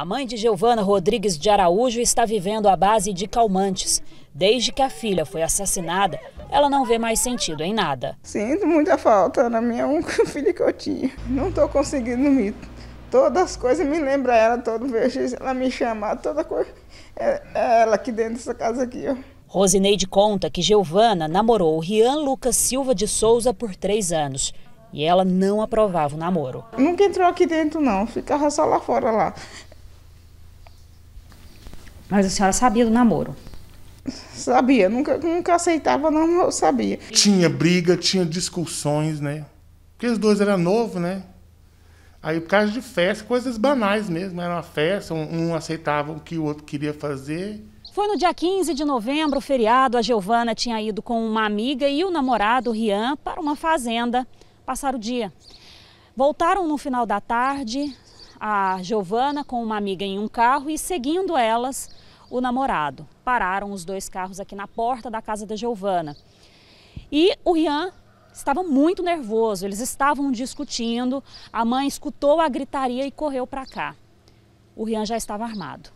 A mãe de Giovana Rodrigues de Araújo está vivendo à base de calmantes. Desde que a filha foi assassinada, ela não vê mais sentido em nada. Sinto muita falta, na minha única filha que eu tinha. Não estou conseguindo me... Todas as coisas me lembram ela, todo vez ela me chamar, toda coisa. É, ela aqui dentro dessa casa aqui, ó. Rosineide conta que Giovana namorou Rian Lucas Silva de Souza por três anos e ela não aprovava o namoro. Nunca entrou aqui dentro não, ficava só lá fora lá. Mas a senhora sabia do namoro? Sabia, nunca, nunca aceitava, não, eu sabia. Tinha briga, tinha discussões, né? Porque os dois eram novos, né? Aí, por causa de festa, coisas banais mesmo. Era uma festa, um, um aceitava o que o outro queria fazer. Foi no dia 15 de novembro, feriado, a Giovana tinha ido com uma amiga e o namorado, o Rian, para uma fazenda passar o dia. Voltaram no final da tarde, a Giovana com uma amiga em um carro e seguindo elas o namorado. Pararam os dois carros aqui na porta da casa da Giovana. E o Rian estava muito nervoso, eles estavam discutindo. A mãe escutou a gritaria e correu para cá. O Rian já estava armado.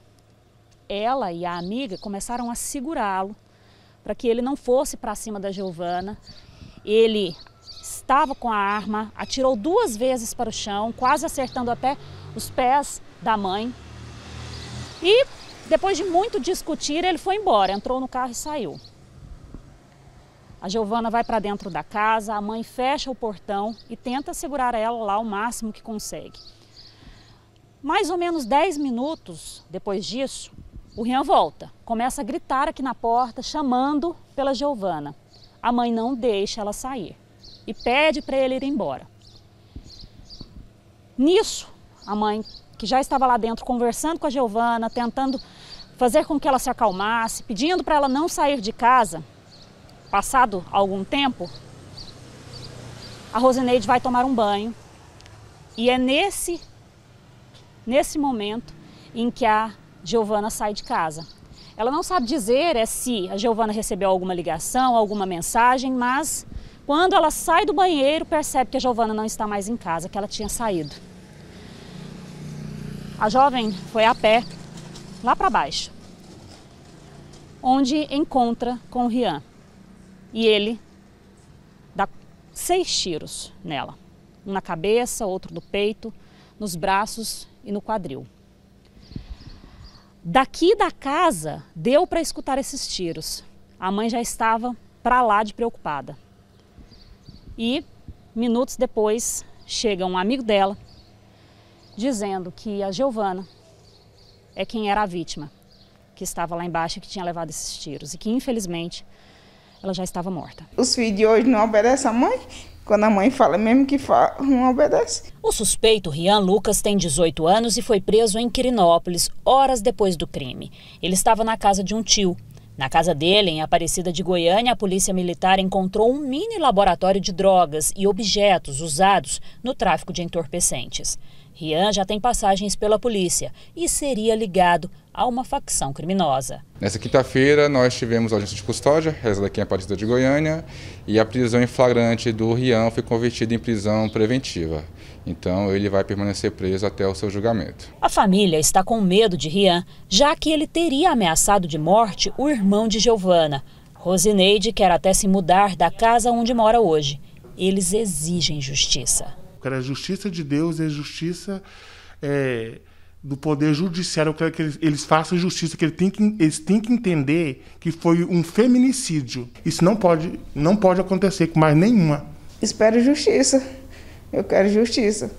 Ela e a amiga começaram a segurá-lo para que ele não fosse para cima da Giovana. Ele estava com a arma, atirou duas vezes para o chão, quase acertando até os pés da mãe. E depois de muito discutir, ele foi embora, entrou no carro e saiu. A Giovana vai para dentro da casa, a mãe fecha o portão e tenta segurar ela lá o máximo que consegue. Mais ou menos 10 minutos depois disso, o Rian volta, começa a gritar aqui na porta, chamando pela Giovana. A mãe não deixa ela sair e pede para ele ir embora. Nisso, a mãe, que já estava lá dentro conversando com a Giovana, tentando fazer com que ela se acalmasse, pedindo para ela não sair de casa, passado algum tempo, a Rosineide vai tomar um banho. E é nesse nesse momento em que a Giovana sai de casa. Ela não sabe dizer é se a Giovana recebeu alguma ligação, alguma mensagem, mas quando ela sai do banheiro, percebe que a Giovana não está mais em casa, que ela tinha saído. A jovem foi a pé lá para baixo, onde encontra com o Rian. E ele dá seis tiros nela: um na cabeça, outro no peito, nos braços e no quadril. Daqui da casa deu para escutar esses tiros. A mãe já estava para lá de preocupada. E minutos depois chega um amigo dela dizendo que a Giovana é quem era a vítima, que estava lá embaixo e que tinha levado esses tiros e que infelizmente ela já estava morta. Os filhos de hoje não obedecem à mãe? Quando a mãe fala, mesmo que fala, não obedece. O suspeito, Rian Lucas, tem 18 anos e foi preso em Quirinópolis horas depois do crime. Ele estava na casa de um tio na casa dele, em Aparecida de Goiânia, a Polícia Militar encontrou um mini laboratório de drogas e objetos usados no tráfico de entorpecentes. Rian já tem passagens pela polícia e seria ligado a uma facção criminosa. Nessa quinta-feira, nós tivemos audiência de custódia, essa daqui é a Aparecida de Goiânia, e a prisão em flagrante do Rian foi convertida em prisão preventiva. Então ele vai permanecer preso até o seu julgamento. A família está com medo de Rian, já que ele teria ameaçado de morte o irmão de Giovana. Rosineide quer até se mudar da casa onde mora hoje. Eles exigem justiça. Eu quero a justiça de Deus e é a justiça é, do poder judiciário. Eu quero que eles, eles façam justiça, que, ele tem que eles têm que entender que foi um feminicídio. Isso não pode, não pode acontecer com mais nenhuma. Espero justiça. Eu quero justiça.